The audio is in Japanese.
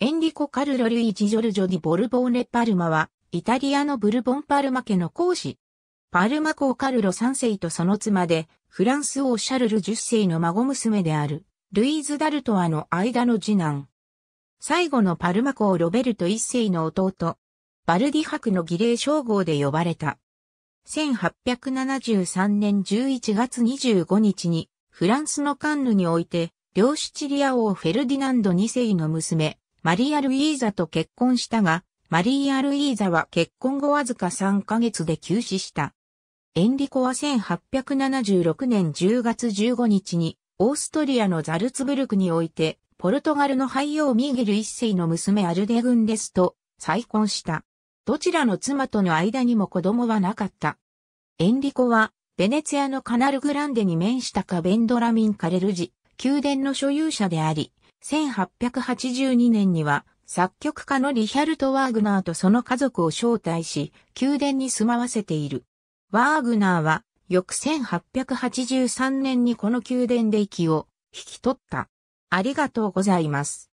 エンリコ・カルロ・ルイジ・ジョルジョ・ディ・ボルボーネ・パルマは、イタリアのブルボン・パルマ家の公子。パルマ公カルロ3世とその妻で、フランス王シャルル10世の孫娘である、ルイーズ・ダルトアの間の次男。最後のパルマ公ロベルト1世の弟、バルディ博の儀礼称号で呼ばれた。1873年11月25日に、フランスのカンヌにおいて、両シチリア王フェルディナンド2世の娘、マリア・ルイーザと結婚したが、マリア・ルイーザは結婚後わずか3ヶ月で急死した。エンリコは1876年10月15日に、オーストリアのザルツブルクにおいて、ポルトガルの俳優ミーゲル一世の娘アルデグンデスと再婚した。どちらの妻との間にも子供はなかった。エンリコは、ベネツィアのカナルグランデに面したカベンドラミン・カレルジ、宮殿の所有者であり、1882年には作曲家のリヒャルト・ワーグナーとその家族を招待し、宮殿に住まわせている。ワーグナーは、翌1883年にこの宮殿で息を引き取った。ありがとうございます。